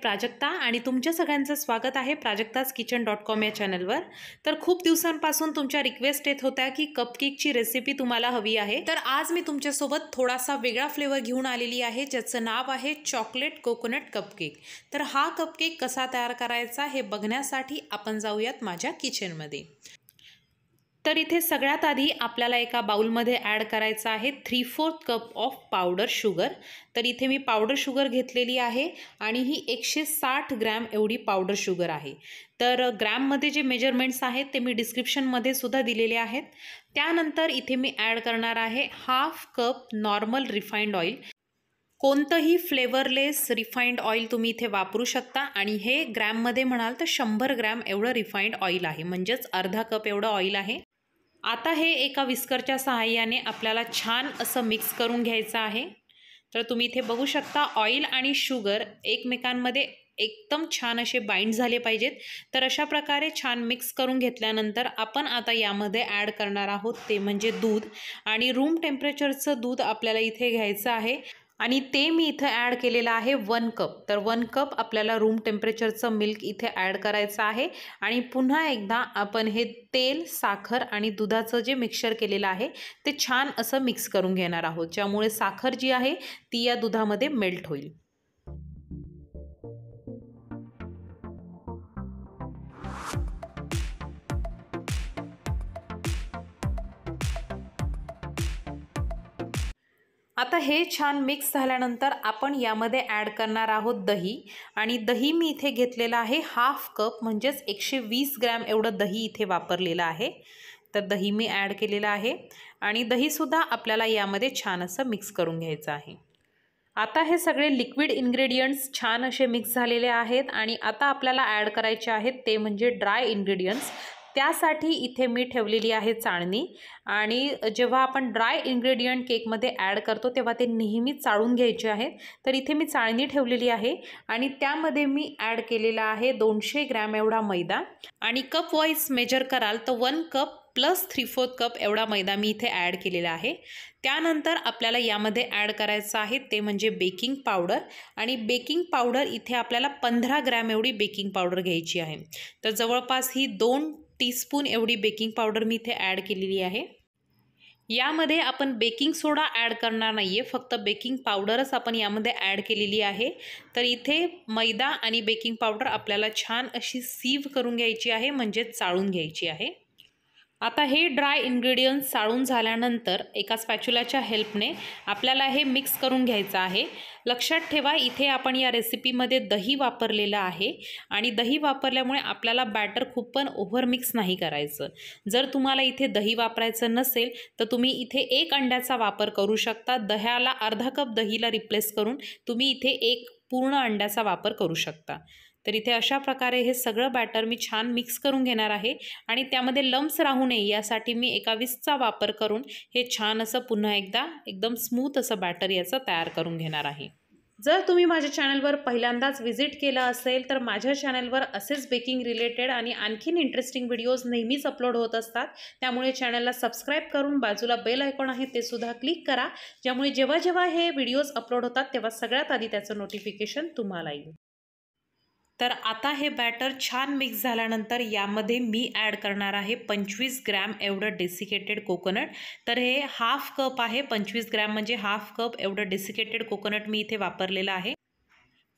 प्राजक्ता आणि तुमच्या सगळ्यांचं स्वागत आहे प्राजक्ताज किचन डॉट कॉम या चॅनलवर तर खूप दिवसांपासून तुमच्या रिक्वेस्ट येत होत्या की कपकेकची रेसिपी तुम्हाला हवी आहे तर आज मी तुमच्यासोबत थोडासा वेगळा फ्लेवर घेऊन आलेली आहे ज्याचं नाव आहे चॉकलेट कोकोनट कपकेक तर हा कपकेक कसा तयार करायचा हे बघण्यासाठी आपण जाऊयात माझ्या किचनमध्ये तर इथे सगळ्यात आधी आपल्याला एका बाउलमध्ये ॲड करायचं आहे three fourth cup of powder sugar तर इथे मी पावडर शुगर घेतलेली आहे आणि ही एकशे साठ ग्रॅम एवढी पावडर शुगर आहे तर ग्रॅममध्ये जे मेजरमेंट्स आहेत ते मी डिस्क्रिप्शनमध्ये सुद्धा दिलेले आहेत त्यानंतर इथे मी ॲड करणार आहे half cup normal refined oil कोणतंही फ्लेवरलेस रिफाईंड ऑइल तुम्ही इथे वापरू शकता आणि हे ग्रॅममध्ये म्हणाल तर शंभर ग्रॅम एवढं रिफाईंड ऑइल आहे म्हणजेच अर्धा कप एवढं ऑइल आहे आता हे एका विस्करच्या सहाय्याने आपल्याला छान असं मिक्स करून घ्यायचं आहे तर तुम्ही इथे बघू शकता ऑइल आणि शुगर एकमेकांमध्ये एकदम छान असे बाइंड झाले पाहिजेत तर अशा प्रकारे छान मिक्स करून घेतल्यानंतर आपण आता यामध्ये ॲड करणार आहोत ते म्हणजे दूध आणि रूम टेम्परेचरचं दूध आपल्याला इथे घ्यायचं आहे आणि ते मी इथं ॲड केलेलं आहे वन कप तर वन कप आपल्याला रूम टेम्परेचरचं मिल्क इथे ॲड करायचं आहे आणि पुन्हा एकदा आपण हे तेल साखर आणि दुधाचं जे मिक्सर केलेलं आहे ते छान असं मिक्स करून घेणार आहोत ज्यामुळे साखर जी आहे ती या दुधामध्ये मेल्ट होईल आता हे छान मिक्स झाल्यानंतर आपण यामध्ये ॲड करणार आहोत दही आणि दही मी इथे घेतलेलं आहे हाफ कप म्हणजेच एकशे वीस ग्रॅम एवढं दही इथे वापरलेलं आहे तर दही मी ॲड केलेलं आहे आणि दहीसुद्धा आपल्याला यामध्ये छान असं मिक्स करून घ्यायचं आहे आता हे सगळे लिक्विड इन्ग्रेडियंट्स छान असे मिक्स झालेले आहेत आणि आता आपल्याला ॲड करायचे आहेत ते म्हणजे ड्राय इन्ग्रेडियंट्स त्यासाठी इथे मी ठेवलेली आहे चाळणी आणि जेव्हा आपण ड्राय इन्ग्रेडियंट केकमध्ये ॲड करतो तेव्हा ते नेहमी चाळून घ्यायचे आहेत तर इथे मी चाळणी ठेवलेली आहे आणि त्यामध्ये मी ॲड केलेला आहे दोनशे ग्रॅम एवढा मैदा आणि कप वाईज मेजर कराल तर one cup plus three fourth cup एवढा मैदा मी इथे ॲड केलेला आहे त्यानंतर आपल्याला यामध्ये ॲड करायचं आहे ते म्हणजे बेकिंग पावडर आणि बेकिंग पावडर इथे आपल्याला पंधरा ग्रॅम एवढी बेकिंग पावडर घ्यायची आहे तर जवळपास ही दोन टीस्पून एवढी बेकिंग पावडर मी इथे ॲड केलेली आहे यामध्ये आपण बेकिंग सोडा ॲड करणार नाही आहे फक्त बेकिंग पावडरच आपण यामध्ये ॲड केलेली आहे तर इथे मैदा आणि बेकिंग पावडर आपल्याला छान अशी सीव करून घ्यायची आहे म्हणजे चाळून घ्यायची आहे आता हे ड्राय इन्ग्रेडियंट्स साळून झाल्यानंतर एका स्पॅच्युलाच्या हेल्पने आपल्याला हे मिक्स करून घ्यायचं आहे लक्षात ठेवा इथे आपण या रेसिपीमध्ये दही वापरलेलं आहे आणि दही वापरल्यामुळे आपल्याला बॅटर खूप पण ओव्हर मिक्स नाही करायचं जर तुम्हाला इथे दही वापरायचं नसेल तर तुम्ही इथे एक अंड्याचा वापर करू शकता दह्याला अर्धा कप दहीला रिप्लेस करून तुम्ही इथे एक पूर्ण अंड्याचा वापर करू शकता तर इथे अशा प्रकारे हे सगळं बॅटर मी छान मिक्स करून घेणार आहे आणि त्यामध्ये लम्स राहू नये यासाठी मी एका विसचा वापर करून हे छान असं पुन्हा एकदा एकदम स्मूथ असं बॅटर याचं तयार करून घेणार आहे जर तुम्ही माझ्या चॅनलवर पहिल्यांदाच व्हिजिट केलं असेल तर माझ्या चॅनलवर असेच बेकिंग रिलेटेड आणि आणखीन इंटरेस्टिंग व्हिडिओज नेहमीच अपलोड होत असतात त्यामुळे चॅनलला सबस्क्राईब करून बाजूला बेल आयकॉन आहे ते सुद्धा क्लिक करा ज्यामुळे जेव्हा जेव्हा हे व्हिडिओज अपलोड होतात तेव्हा सगळ्यात आधी त्याचं नोटिफिकेशन तुम्हाला येईल तर आता हे बॅटर छान मिक्स झाल्यानंतर यामध्ये मी ॲड करणार आहे पंचवीस ग्रॅम एवढं डेसिकेटेड कोकोनट तर हे हाफ कप आहे पंचवीस ग्रॅम म्हणजे हाफ कप एवढं डेसिकेटेड कोकोनट मी इथे वापरलेलं आहे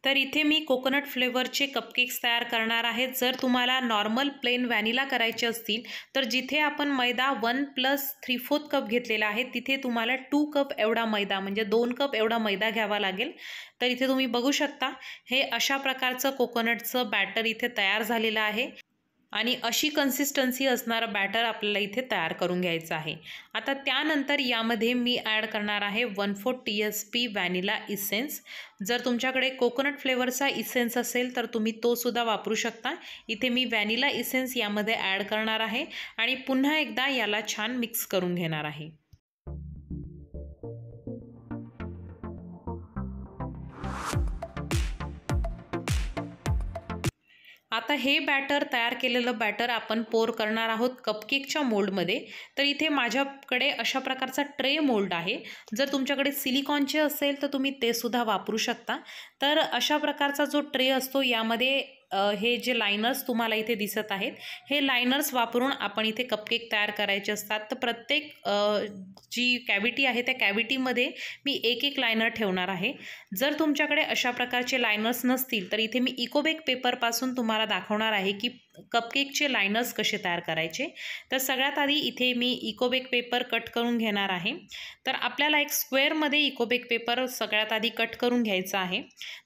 तर इथे मी कोकोनट फ्लेवरचे कपकेक्स तयार करणार आहेत जर तुम्हाला नॉर्मल प्लेन व्हॅनिला करायचे असतील तर जिथे आपण मैदा one plus three fourth cup घेतलेला आहे तिथे तुम्हाला टू कप एवढा मैदा म्हणजे दोन कप एवढा मैदा घ्यावा लागेल तर इथे तुम्ही बघू शकता हे अशा प्रकारचं कोकोनटचं बॅटर इथे तयार झालेलं आहे आणि अशी कन्सिस्टन्सी असणारा बॅटर आपल्याला इथे तयार करून घ्यायचं आहे आता त्यानंतर यामध्ये मी ॲड करणार आहे one four T S P vanilla essence जर तुमच्याकडे कोकोनट फ्लेवरचा इसेन्स असेल तर तुम्ही तोसुद्धा वापरू शकता इथे मी व्हॅनिला इसेन्स यामध्ये ॲड करणार आहे आणि पुन्हा एकदा याला छान मिक्स करून घेणार आहे आता हे बॅटर तयार केलेलं बॅटर आपण पोर करणार आहोत कपकेकच्या मोल्डमध्ये तर इथे माझ्याकडे अशा प्रकारचा ट्रे मोल्ड आहे जर तुमच्याकडे सिलिकॉनचे असेल तर तुम्ही ते सुद्धा वापरू शकता तर अशा प्रकारचा जो ट्रे असतो यामध्ये हे जे लायनर्स तुम्हाला इथे दिसत आहेत हे लायनर्स वापरून आपण इथे कपकेक तयार करायचे असतात तर प्रत्येक जी कॅव्हिटी आहे त्या कॅव्हिटीमध्ये मी एक एक लायनर ठेवणार आहे जर तुमच्याकडे अशा प्रकारचे लायनर्स नसतील तर इथे मी इकोबेक पेपरपासून तुम्हाला दाखवणार आहे की कपकेकचे लायनर्स कसे तयार करायचे तर सगळ्यात आधी इथे मी इकोबेक पेपर कट करून घेणार आहे तर आपल्याला एक स्क्वेअरमध्ये इकोबेक पेपर सगळ्यात आधी कट करून घ्यायचा आहे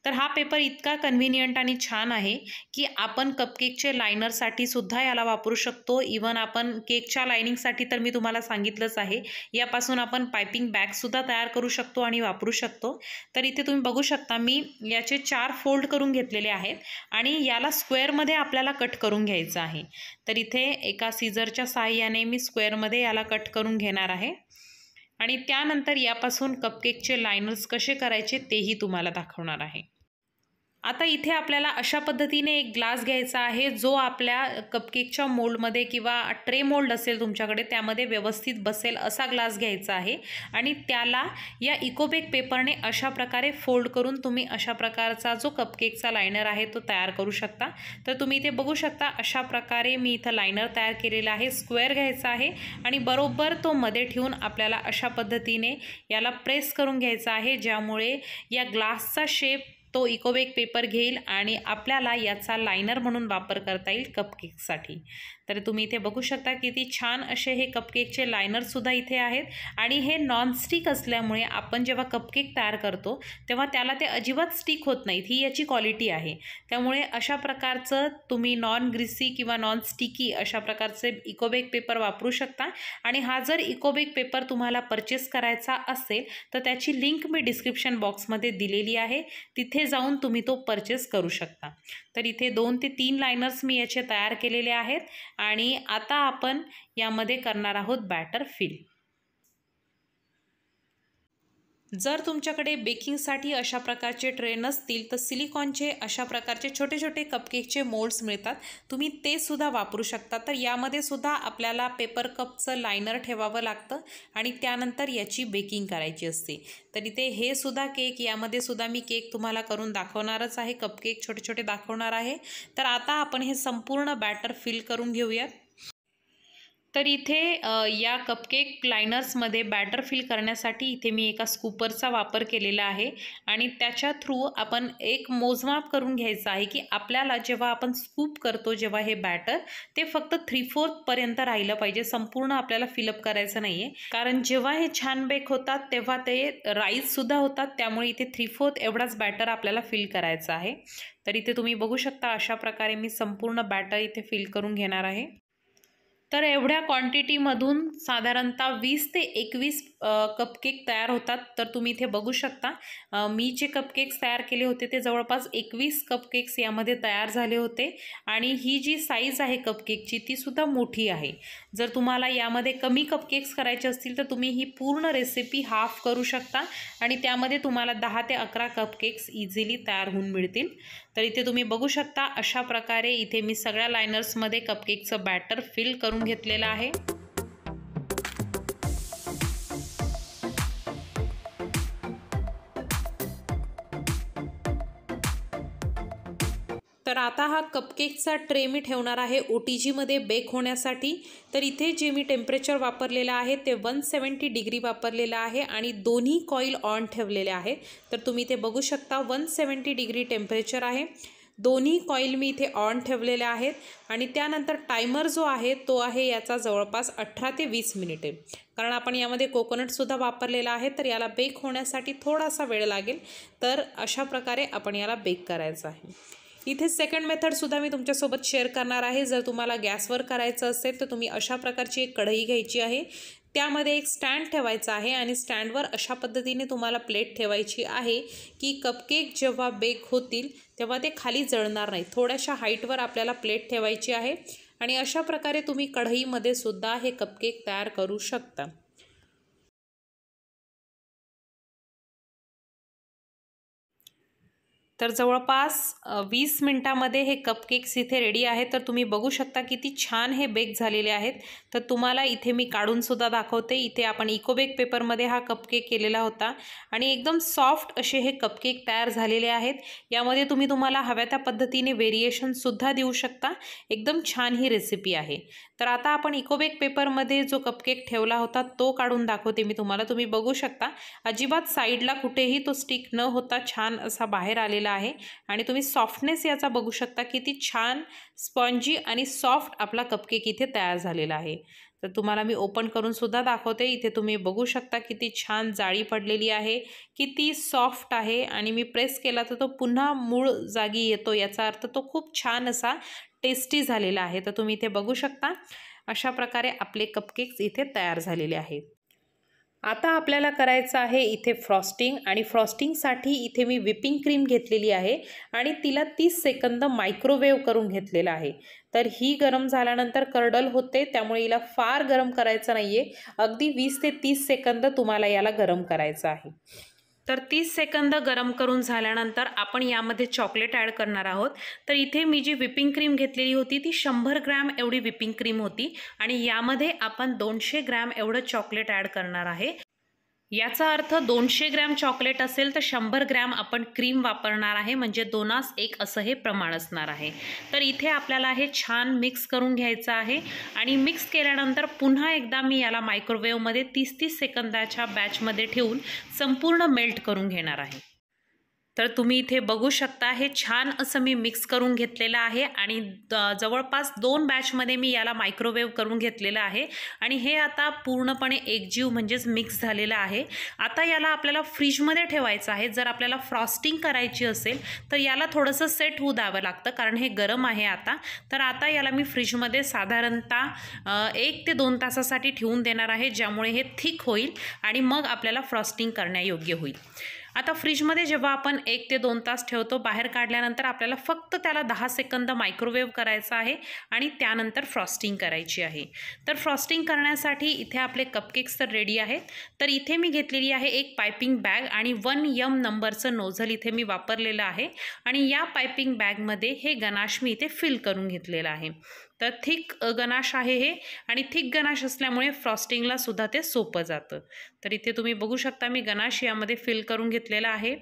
तर हा पेपर इतका कन्व्हिनियंट आणि छान आहे की आपण कपकेकचे लायनरसाठी सुद्धा याला वापरू शकतो इवन आपण केकच्या लायनिंगसाठी तर मी तुम्हाला सांगितलंच आहे यापासून आपण पायपिंग बॅगसुद्धा तयार करू शकतो आणि वापरू शकतो तर इथे तुम्ही बघू शकता मी याचे चार फोल्ड करून घेतलेले आहेत आणि याला स्क्वेअरमध्ये आपल्याला कट करून करून घ्यायचं आहे तर इथे एका सीझरच्या साहाय्याने मी स्क्वेअरमध्ये याला कट करून घेणार आहे आणि त्यानंतर यापासून कपकेकचे लायनर्स कसे करायचे तेही तुम्हाला दाखवणार आहे आता इथे आपल्याला अशा पद्धतीने एक ग्लास घ्यायचा आहे जो आपल्या कपकेकच्या मोल्डमध्ये किंवा ट्रे मोल्ड असेल तुमच्याकडे त्यामध्ये व्यवस्थित बसेल असा ग्लास घ्यायचा आहे आणि त्याला या इकोबेक पेपरने अशा प्रकारे फोल्ड करून तुम्ही अशा प्रकारचा जो कपकेकचा लायनर आहे तो तयार करू शकता तर तुम्ही इथे बघू शकता अशा प्रकारे मी इथं लायनर तयार केलेला आहे स्क्वेअर घ्यायचा आहे आणि बरोबर तो मध्ये ठेवून आपल्याला अशा पद्धतीने याला प्रेस करून घ्यायचा आहे ज्यामुळे या ग्लासचा शेप तो इकोबेक पेपर घेईल आणि आपल्याला याचा लायनर म्हणून वापर करता येईल कपकेकसाठी तर तुम्ही इथे बघू शकता किती छान असे हे कपकेकचे लायनरसुद्धा इथे आहेत आणि हे नॉनस्टिक असल्यामुळे आपण जेव्हा कपकेक तयार करतो तेव्हा त्याला ते अजिबात स्टिक होत नाहीत ही याची क्वालिटी आहे त्यामुळे अशा प्रकारचं तुम्ही नॉन ग्रीसी किंवा नॉन स्टिकी अशा प्रकारचे इकोबेक पेपर वापरू शकता आणि हा जर इकोबेक पेपर तुम्हाला परचेस करायचा असेल तर त्याची लिंक मी डिस्क्रिप्शन बॉक्समध्ये दिलेली आहे तिथे जाऊन तुम्ही तो परचेस करू शकता तर इथे दोन ते तीन लायनर्स मी याचे तयार केलेले आहेत आणि आता आपण यामध्ये करणार आहोत बॅटर फिल जर तुमच्याकडे बेकिंगसाठी अशा प्रकारचे ट्रे नसतील तर सिलिकॉनचे अशा प्रकारचे छोटे छोटे कपकेकचे मोल्ड्स मिळतात तुम्ही ते सुद्धा वापरू शकता तर यामध्ये सुद्धा आपल्याला पेपर कपचं लायनर ठेवावं लागतं आणि त्यानंतर याची बेकिंग करायची असते तर इथे हे सुद्धा केक यामध्ये सुद्धा मी केक तुम्हाला करून दाखवणारच आहे कपकेक छोटे छोटे दाखवणार आहे तर आता आपण हे संपूर्ण बॅटर फिल करून घेऊयात तर इथे या कपकेक लायनर्समध्ये बॅटर फिल करण्यासाठी इथे मी एका स्कूपरचा वापर केलेला आहे आणि त्याच्या थ्रू आपण एक मोजमाप करून घ्यायचं आहे की आपल्याला जेव्हा आपण स्कूप करतो जेव्हा हे बॅटर ते फक्त थ्री फोर्थपर्यंत राहिलं पाहिजे संपूर्ण आपल्याला फिलअप करायचं नाही आहे कारण जेव्हा हे छान बेक होतात तेव्हा ते राईससुद्धा होतात त्यामुळे इथे थ्री फोर्थ एवढाच बॅटर आपल्याला फिल करायचा आहे तर इथे तुम्ही बघू शकता अशा प्रकारे मी संपूर्ण बॅटर इथे फिल करून घेणार आहे तर एवढ्या क्वांटिटीमधून साधारणतः वीस ते एकवीस कपकेक तयार होतात तर तुम्ही इथे बघू शकता मी जे कपकेक्स तयार केले होते ते जवळपास एकवीस कपकेक्स यामध्ये तयार झाले होते आणि ही जी साईज आहे कपकेकची तीसुद्धा मोठी आहे जर तुम्हाला यामध्ये कमी कपकेक्स करायचे असतील तर तुम्ही ही पूर्ण रेसिपी हाफ करू शकता आणि त्यामध्ये तुम्हाला दहा ते अकरा कपकेक्स इझिली तयार होऊन मिळतील तर इथे तुम्ही बघू शकता अशा प्रकारे इथे मी सगळ्या लायनर्समध्ये कपकेकचं बॅटर फिल करून घेतलेलं आहे तर आता हा कपकेकचा ट्रे मी ठेवणार आहे ओ टी जीमध्ये बेक होण्यासाठी तर इथे जे मी टेम्परेचर वापरलेलं आहे ते वन सेवन्टी डिग्री वापरलेलं आहे आणि दोन्ही कॉईल ऑन ठेवलेले आहे तर तुम्ही ते बघू शकता वन सेवन्टी डिग्री टेम्परेचर आहे दोन्ही कॉईल मी इथे ऑन ठेवलेल्या आहेत आणि त्यानंतर टायमर जो आहे तो आहे याचा जवळपास अठरा ते वीस मिनिटे कारण आपण यामध्ये कोकोनटसुद्धा वापरलेला आहे तर याला बेक होण्यासाठी थोडासा वेळ लागेल तर अशा प्रकारे आपण याला बेक करायचं आहे इथे सेकंड मेथडसुद्धा मी तुमच्यासोबत शेअर करणार आहे जर तुम्हाला गॅसवर करायचं असेल तर तुम्ही अशा प्रकारची एक कढई घ्यायची आहे त्यामध्ये एक स्टँड ठेवायचा आहे आणि स्टँडवर अशा पद्धतीने तुम्हाला प्लेट ठेवायची आहे की कपकेक जेव्हा बेक होतील तेव्हा ते खाली जळणार नाही थोड्याशा हाईटवर आपल्याला प्लेट ठेवायची आहे आणि अशा प्रकारे तुम्ही कढईमध्ये सुद्धा हे कपकेक तयार करू शकता तर जवळपास वीस मिनटामध्ये हे कपकेक्स इथे रेडी आहेत तर तुम्ही बघू शकता किती छान हे बेक झालेले आहेत तर तुम्हाला इथे मी काढूनसुद्धा दाखवते इथे आपण इकोबेक पेपरमध्ये हा कपकेक केलेला होता आणि एकदम सॉफ्ट असे हे कपकेक तयार झालेले आहेत यामध्ये तुम्ही तुम्हाला हव्या त्या पद्धतीने व्हेरिएशनसुद्धा देऊ शकता एकदम छान ही रेसिपी आहे तर आता आपण इकोबेक पेपरमध्ये जो कपकेक ठेवला होता तो काढून दाखवते मी तुम्हाला तुम्ही बघू शकता अजिबात साईडला कुठेही तो स्टिक न होता छान असा बाहेर आलेला आहे आणि तुम्ही सॉफ्टनेस याचा बघू शकता किती छान स्पॉन्जी आणि सॉफ्ट आपला कपकेक इथे तयार झालेला आहे तर तुम्हाला मी ओपन करून सुद्धा दाखवते इथे तुम्ही बघू शकता किती छान जाळी पडलेली आहे किती सॉफ्ट आहे आणि मी प्रेस केला तर तो पुन्हा मूळ जागी येतो याचा अर्थ तो खूप छान असा टेस्टी झालेला आहे तर तुम्ही इथे बघू शकता अशा प्रकारे आपले कपकेक्स इथे तयार झालेले आहेत आता आपल्याला करायचं आहे इथे फ्रॉस्टिंग आणि फ्रॉस्टिंगसाठी इथे मी व्हिपिंग क्रीम घेतलेली आहे आणि तिला तीस सेकंद मायक्रोवेव्ह करून घेतलेला आहे तर ही गरम झाल्यानंतर कर्डल होते त्यामुळे हिला फार गरम करायचं नाही आहे अगदी वीस ते तीस सेकंद तुम्हाला याला गरम करायचं आहे तर तीस सेकंद गरम करून झाल्यानंतर आपण यामध्ये चॉकलेट ॲड करणार आहोत तर इथे मी जी विपिंग क्रीम घेतलेली होती ती शंभर ग्रॅम एवढी विपिंग क्रीम होती आणि यामध्ये आपण दोनशे ग्रॅम एवढं चॉकलेट ॲड करणार आहे याचा अर्थ दोनशे ग्रॅम चॉकलेट असेल तर शंभर ग्रॅम आपण क्रीम वापरणार आहे म्हणजे दोनास एक असं हे प्रमाण असणार आहे तर इथे आपल्याला हे छान मिक्स करून घ्यायचं आहे आणि मिक्स केल्यानंतर पुन्हा एकदा मी याला मायक्रोवेव्हमध्ये तीस तीस सेकंदाच्या बॅचमध्ये ठेवून संपूर्ण मेल्ट करून घेणार आहे तर तुम्ही इथे बघू शकता हे छान असं मी मिक्स करून घेतलेलं आहे आणि जवळपास दोन बॅचमध्ये मी याला मायक्रोवेव्ह करून घेतलेलं आहे आणि हे आता पूर्णपणे एकजीव म्हणजेच मिक्स झालेलं आहे आता याला आपल्याला फ्रीजमध्ये ठेवायचं आहे जर आपल्याला फ्रॉस्टिंग करायची असेल तर याला थोडंसं सेट होऊ द्यावं लागतं कारण हे गरम आहे आता तर आता याला मी फ्रीजमध्ये साधारणतः एक ते दोन तासासाठी ठेवून देणार आहे ज्यामुळे हे थिक होईल आणि मग आपल्याला फ्रॉस्टिंग करण्यायोग्य होईल आता फ्रीजमध्ये जेव्हा आपण एक ते दोन तास ठेवतो बाहेर काढल्यानंतर आपल्याला फक्त त्याला दहा सेकंद मायक्रोवेव्ह करायचा आहे आणि त्यानंतर फ्रॉस्टिंग करायची आहे तर फ्रॉस्टिंग करण्यासाठी इथे आपले कपकेक्स तर रेडी आहेत तर इथे मी घेतलेली आहे एक पायपिंग बॅग आणि वन यम नंबरचं नोझल इथे मी वापरलेलं आहे आणि या पायपिंग बॅगमध्ये हे गनाश मी इथे फिल करून घेतलेलं आहे तर थिक गनाश आहे हे आणि थिक गनाश असल्यामुळे फ्रॉस्टिंगला सुद्धा ते सोपं जातं तर इथे तुम्ही बघू शकता मी गनाश यामध्ये फिल करून घेतलेला आहे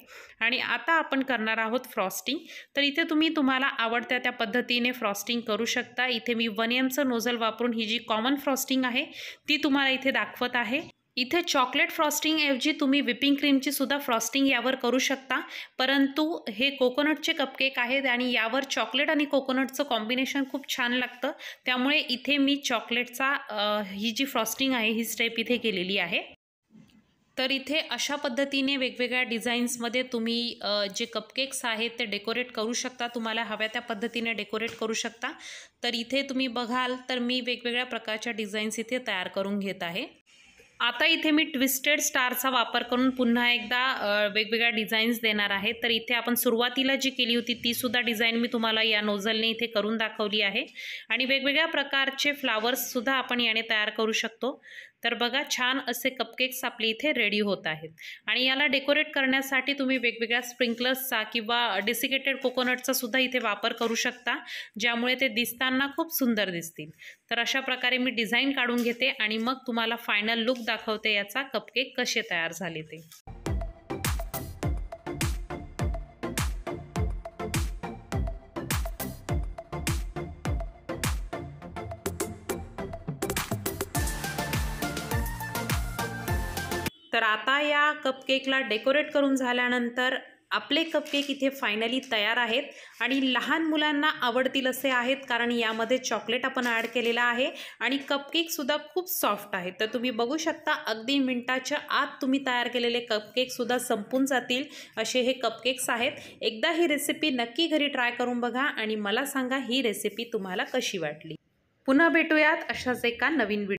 आणि आता आपण करणार आहोत फ्रॉस्टिंग तर इथे तुम्ही तुम्हाला आवडत्या त्या पद्धतीने फ्रॉस्टिंग करू शकता इथे मी वन एमचं नोझल वापरून ही जी कॉमन फ्रॉस्टिंग आहे ती तुम्हाला इथे दाखवत आहे इथे चॉकलेट फ्रॉस्टिंगऐवजी तुम्ही व्हिपिंग क्रीमची सुद्धा फ्रॉस्टिंग यावर करू शकता परंतु हे कोकोनटचे कपकेक आहेत आणि यावर चॉकलेट आणि कोकोनटचं कॉम्बिनेशन खूप छान लागतं त्यामुळे इथे मी चॉकलेटचा ही जी फ्रॉस्टिंग आहे ही स्टेप इथे केलेली आहे तर इथे अशा पद्धतीने वेगवेगळ्या डिझाईन्समध्ये तुम्ही जे कपकेक्स आहेत ते डेकोरेट करू शकता तुम्हाला हव्या त्या पद्धतीने डेकोरेट करू शकता तर इथे तुम्ही बघाल तर मी वेगवेगळ्या प्रकारच्या डिझाईन्स इथे तयार करून घेत आहे आता इथे मी ट्विस्टेड स्टारचा वापर करून पुन्हा एकदा वेगवेगळ्या डिझाईन्स देणार आहे तर इथे आपण सुरुवातीला जी केली होती ती सुद्धा डिझाईन मी तुम्हाला या नोझलने इथे करून दाखवली आहे आणि वेगवेगळ्या प्रकारचे फ्लावर्ससुद्धा आपण याने तयार करू शकतो तर बघा छान असे कपकेक्स आपले इथे रेडी होत आहेत आणि याला डेकोरेट करण्यासाठी तुम्ही वेगवेगळ्या स्प्रिंकलर्सचा किंवा डेसिकेटेड कोकोनटचा सुद्धा इथे वापर करू शकता ज्यामुळे ते दिसताना खूप सुंदर दिसतील तर अशा प्रकारे मी डिझाईन काढून घेते आणि मग तुम्हाला फायनल लुक दाखवते याचा कपकेक कसे तयार झाले ते तर आता या कपकेकला डेकोरेट करून झाल्यानंतर आपले कपकेक इथे फायनली तयार आहेत आणि लहान मुलांना आवडतील असे आहेत कारण यामध्ये चॉकलेट आपण ॲड केलेला आहे आणि कपकेकसुद्धा खूप सॉफ्ट आहे तर तुम्ही बघू शकता अगदी मिनटाच्या आत तुम्ही तयार केलेले कपकेकसुद्धा संपून जातील असे हे कपकेक्स आहेत एकदा ही रेसिपी नक्की घरी ट्राय करून बघा आणि मला सांगा ही रेसिपी तुम्हाला कशी वाटली पुन्हा भेटूयात अशाच एका नवीन व्हिडिओ